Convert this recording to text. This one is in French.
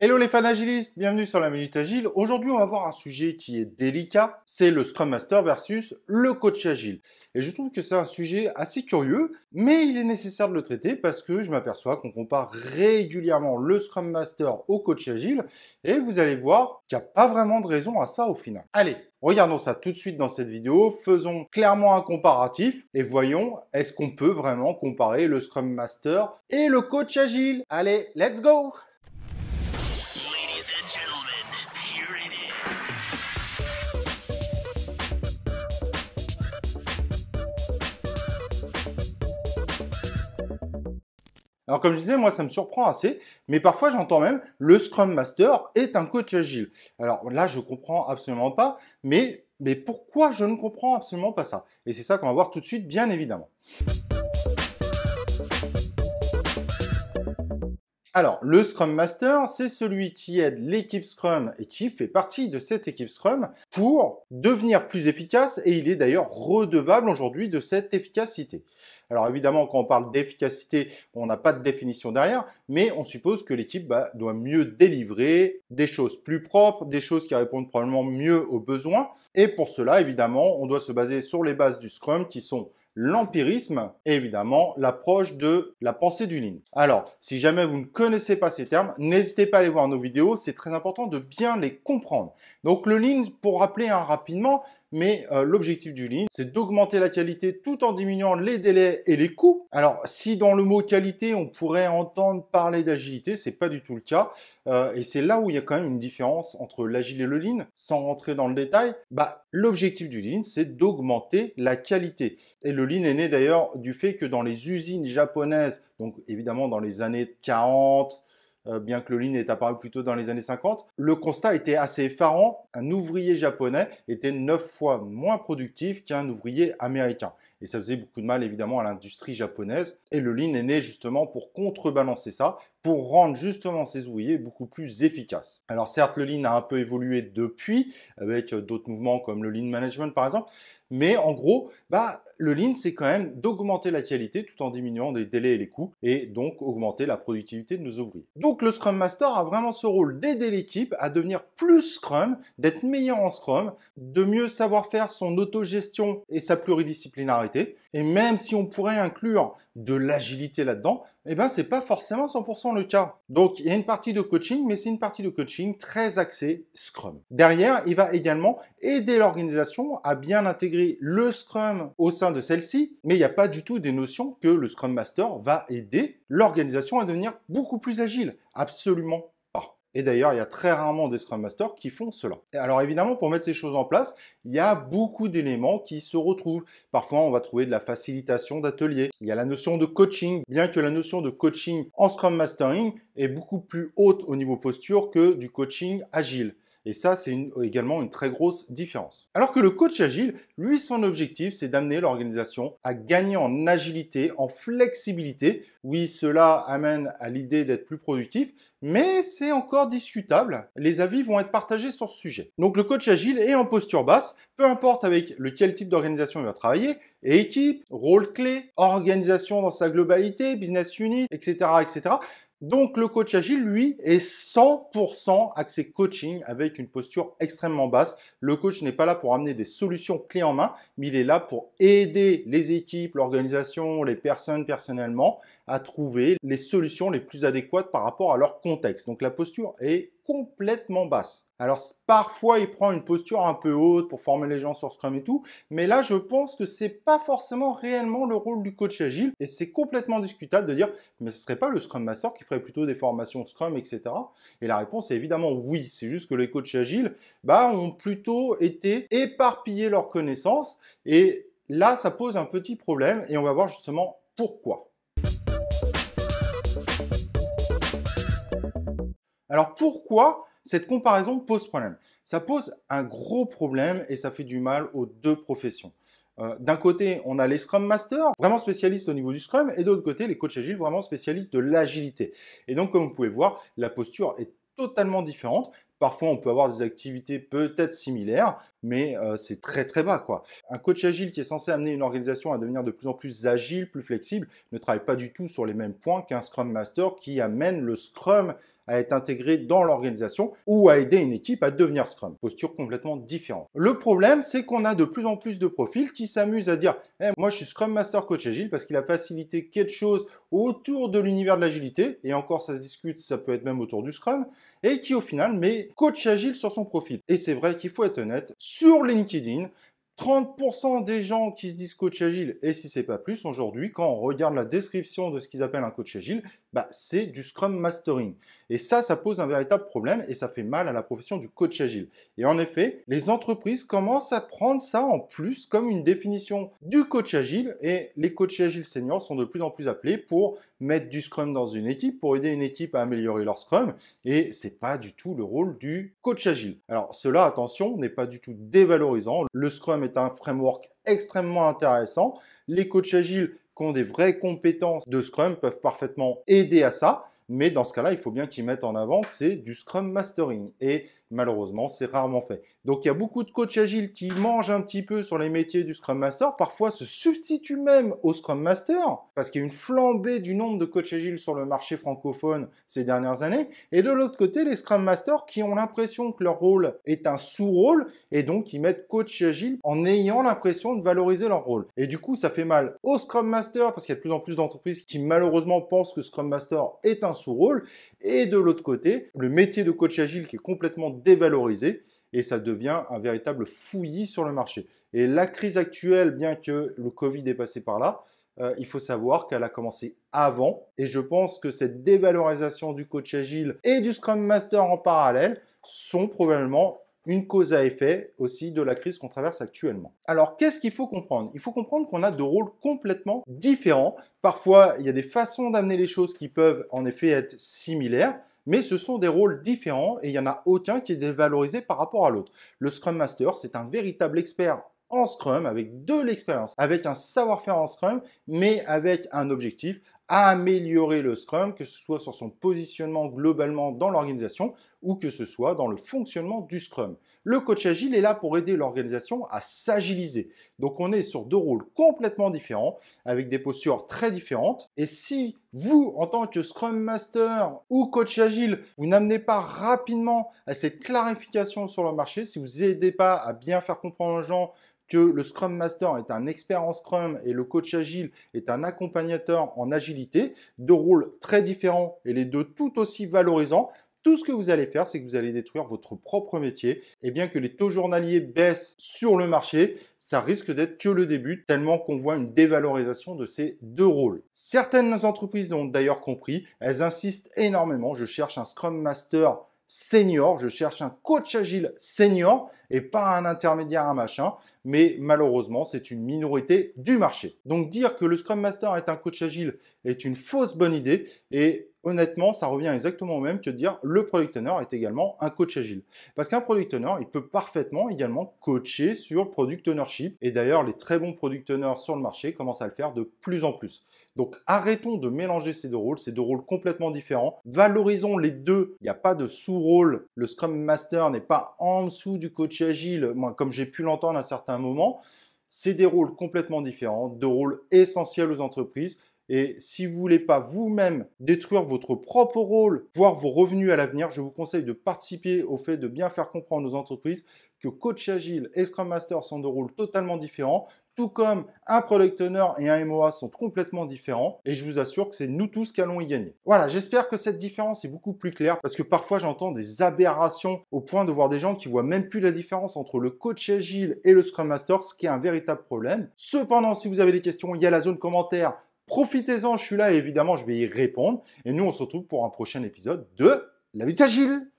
Hello les fans agilistes, bienvenue sur la Minute Agile. Aujourd'hui, on va voir un sujet qui est délicat, c'est le Scrum Master versus le coach agile. Et je trouve que c'est un sujet assez curieux, mais il est nécessaire de le traiter parce que je m'aperçois qu'on compare régulièrement le Scrum Master au coach agile et vous allez voir qu'il n'y a pas vraiment de raison à ça au final. Allez, Regardons ça tout de suite dans cette vidéo, faisons clairement un comparatif et voyons est-ce qu'on peut vraiment comparer le Scrum Master et le coach agile. Allez, let's go Alors comme je disais, moi ça me surprend assez, mais parfois j'entends même le Scrum Master est un coach agile. Alors là je comprends absolument pas, mais, mais pourquoi je ne comprends absolument pas ça Et c'est ça qu'on va voir tout de suite bien évidemment. Alors, le Scrum Master, c'est celui qui aide l'équipe Scrum et qui fait partie de cette équipe Scrum pour devenir plus efficace et il est d'ailleurs redevable aujourd'hui de cette efficacité. Alors évidemment, quand on parle d'efficacité, on n'a pas de définition derrière, mais on suppose que l'équipe bah, doit mieux délivrer des choses plus propres, des choses qui répondent probablement mieux aux besoins. Et pour cela, évidemment, on doit se baser sur les bases du Scrum qui sont l'empirisme et évidemment l'approche de la pensée du Lean. Alors, si jamais vous ne connaissez pas ces termes, n'hésitez pas à aller voir nos vidéos, c'est très important de bien les comprendre. Donc le Lean, pour rappeler hein, rapidement, mais euh, l'objectif du Lean, c'est d'augmenter la qualité tout en diminuant les délais et les coûts. Alors, si dans le mot qualité, on pourrait entendre parler d'agilité, c'est pas du tout le cas, euh, et c'est là où il y a quand même une différence entre l'agile et le Lean. Sans rentrer dans le détail, bah, l'objectif du Lean, c'est d'augmenter la qualité. Et le Lean est né d'ailleurs du fait que dans les usines japonaises, donc évidemment dans les années 40, euh, bien que le lean est apparu plutôt dans les années 50, le constat était assez effarant un ouvrier japonais était neuf fois moins productif qu'un ouvrier américain. Et ça faisait beaucoup de mal évidemment à l'industrie japonaise. Et le lean est né justement pour contrebalancer ça, pour rendre justement ces ouvriers beaucoup plus efficaces. Alors certes, le lean a un peu évolué depuis, avec euh, d'autres mouvements comme le lean management par exemple, mais en gros, bah, le lean, c'est quand même d'augmenter la qualité tout en diminuant les délais et les coûts, et donc augmenter la productivité de nos ouvriers. Donc le Scrum Master a vraiment ce rôle d'aider l'équipe à devenir plus Scrum, meilleur en Scrum, de mieux savoir faire son autogestion et sa pluridisciplinarité. Et même si on pourrait inclure de l'agilité là-dedans, eh ben c'est pas forcément 100% le cas. Donc il y a une partie de coaching, mais c'est une partie de coaching très axée Scrum. Derrière, il va également aider l'organisation à bien intégrer le Scrum au sein de celle-ci, mais il n'y a pas du tout des notions que le Scrum Master va aider l'organisation à devenir beaucoup plus agile. Absolument et d'ailleurs, il y a très rarement des Scrum Masters qui font cela. Alors évidemment, pour mettre ces choses en place, il y a beaucoup d'éléments qui se retrouvent. Parfois, on va trouver de la facilitation d'atelier. Il y a la notion de coaching, bien que la notion de coaching en Scrum Mastering est beaucoup plus haute au niveau posture que du coaching agile. Et ça, c'est également une très grosse différence. Alors que le coach agile, lui, son objectif, c'est d'amener l'organisation à gagner en agilité, en flexibilité. Oui, cela amène à l'idée d'être plus productif, mais c'est encore discutable. Les avis vont être partagés sur ce sujet. Donc le coach agile est en posture basse, peu importe avec lequel type d'organisation il va travailler, équipe, rôle clé, organisation dans sa globalité, business unit, etc., etc. Donc le coach agile, lui, est 100% axé coaching avec une posture extrêmement basse. Le coach n'est pas là pour amener des solutions clés en main, mais il est là pour aider les équipes, l'organisation, les personnes personnellement à trouver les solutions les plus adéquates par rapport à leur contexte. Donc la posture est complètement basse. Alors parfois il prend une posture un peu haute pour former les gens sur Scrum et tout, mais là je pense que c'est pas forcément réellement le rôle du coach agile et c'est complètement discutable de dire mais ce serait pas le Scrum Master qui ferait plutôt des formations Scrum etc. Et la réponse est évidemment oui, c'est juste que les coachs agiles bah ont plutôt été éparpillés leurs connaissances et là ça pose un petit problème et on va voir justement pourquoi. Alors pourquoi cette comparaison pose problème Ça pose un gros problème et ça fait du mal aux deux professions. Euh, d'un côté, on a les Scrum Masters, vraiment spécialistes au niveau du Scrum, et de l'autre côté, les coachs agiles, vraiment spécialistes de l'agilité. Et donc, comme vous pouvez le voir, la posture est totalement différente. Parfois, on peut avoir des activités peut-être similaires, mais c'est très très bas quoi. Un coach agile qui est censé amener une organisation à devenir de plus en plus agile, plus flexible, ne travaille pas du tout sur les mêmes points qu'un Scrum Master qui amène le Scrum à être intégré dans l'organisation ou à aider une équipe à devenir Scrum. Posture complètement différente. Le problème, c'est qu'on a de plus en plus de profils qui s'amusent à dire «Eh, Moi, je suis Scrum Master Coach Agile parce qu'il a facilité quelque chose autour de l'univers de l'agilité, et encore ça se discute, ça peut être même autour du Scrum, et qui au final met Coach Agile sur son profil. Et c'est vrai qu'il faut être honnête, sur LinkedIn. 30% des gens qui se disent coach agile, et si c'est pas plus aujourd'hui, quand on regarde la description de ce qu'ils appellent un coach agile, bah, c'est du Scrum Mastering. Et ça, ça pose un véritable problème et ça fait mal à la profession du coach agile. Et en effet, les entreprises commencent à prendre ça en plus comme une définition du coach agile et les coachs agiles seniors sont de plus en plus appelés pour mettre du Scrum dans une équipe, pour aider une équipe à améliorer leur Scrum et c'est pas du tout le rôle du coach agile. Alors cela, attention, n'est pas du tout dévalorisant. Le Scrum est un framework extrêmement intéressant. Les coachs agiles des vraies compétences de Scrum peuvent parfaitement aider à ça. Mais dans ce cas-là, il faut bien qu'ils mettent en avant, c'est du Scrum Mastering. Et Malheureusement, c'est rarement fait. Donc il y a beaucoup de coachs agiles qui mangent un petit peu sur les métiers du Scrum Master, parfois se substituent même au Scrum Master, parce qu'il y a une flambée du nombre de coachs agiles sur le marché francophone ces dernières années. Et de l'autre côté, les Scrum Masters qui ont l'impression que leur rôle est un sous-rôle, et donc ils mettent coach agile en ayant l'impression de valoriser leur rôle. Et du coup, ça fait mal au Scrum Master, parce qu'il y a de plus en plus d'entreprises qui malheureusement pensent que Scrum Master est un sous-rôle, et de l'autre côté, le métier de coach agile qui est complètement dévalorisé et ça devient un véritable fouillis sur le marché. Et la crise actuelle, bien que le Covid ait passé par là, euh, il faut savoir qu'elle a commencé avant et je pense que cette dévalorisation du coach agile et du Scrum Master en parallèle sont probablement une cause à effet aussi de la crise qu'on traverse actuellement. Alors qu'est-ce qu'il faut comprendre Il faut comprendre qu'on a deux rôles complètement différents. Parfois, il y a des façons d'amener les choses qui peuvent en effet être similaires, mais ce sont des rôles différents et il n'y en a aucun qui est dévalorisé par rapport à l'autre. Le Scrum Master, c'est un véritable expert en Scrum avec de l'expérience, avec un savoir-faire en Scrum, mais avec un objectif, améliorer le Scrum, que ce soit sur son positionnement globalement dans l'organisation ou que ce soit dans le fonctionnement du Scrum. Le coach agile est là pour aider l'organisation à s'agiliser. Donc on est sur deux rôles complètement différents, avec des postures très différentes. Et si vous, en tant que Scrum Master ou coach agile, vous n'amenez pas rapidement à cette clarification sur le marché, si vous n'aidez pas à bien faire comprendre aux gens que le Scrum Master est un expert en Scrum et le coach agile est un accompagnateur en agilité, deux rôles très différents et les deux tout aussi valorisants. Tout ce que vous allez faire, c'est que vous allez détruire votre propre métier. Et bien que les taux journaliers baissent sur le marché, ça risque d'être que le début, tellement qu'on voit une dévalorisation de ces deux rôles. Certaines entreprises l'ont d'ailleurs compris, elles insistent énormément, je cherche un Scrum Master senior. Je cherche un coach agile senior et pas un intermédiaire, un machin. Mais malheureusement, c'est une minorité du marché. Donc dire que le Scrum Master est un coach agile est une fausse bonne idée. Et honnêtement, ça revient exactement au même que dire le product owner est également un coach agile. Parce qu'un product owner, il peut parfaitement également coacher sur product ownership. Et d'ailleurs, les très bons product owners sur le marché commencent à le faire de plus en plus. Donc arrêtons de mélanger ces deux rôles, ces deux rôles complètement différents. Valorisons les deux. Il n'y a pas de sous-rôle. Le Scrum Master n'est pas en dessous du coach agile, comme j'ai pu l'entendre à certains moments. C'est des rôles complètement différents, deux rôles essentiels aux entreprises. Et si vous voulez pas vous-même détruire votre propre rôle, voir vos revenus à l'avenir, je vous conseille de participer au fait de bien faire comprendre aux entreprises que coach agile et Scrum Master sont deux rôles totalement différents tout comme un product owner et un MOA sont complètement différents et je vous assure que c'est nous tous qui allons y gagner. Voilà, j'espère que cette différence est beaucoup plus claire parce que parfois j'entends des aberrations au point de voir des gens qui voient même plus la différence entre le coach agile et le Scrum Master, ce qui est un véritable problème. Cependant, si vous avez des questions, il y a la zone commentaire. Profitez-en, je suis là et évidemment je vais y répondre. Et nous, on se retrouve pour un prochain épisode de La vie Agile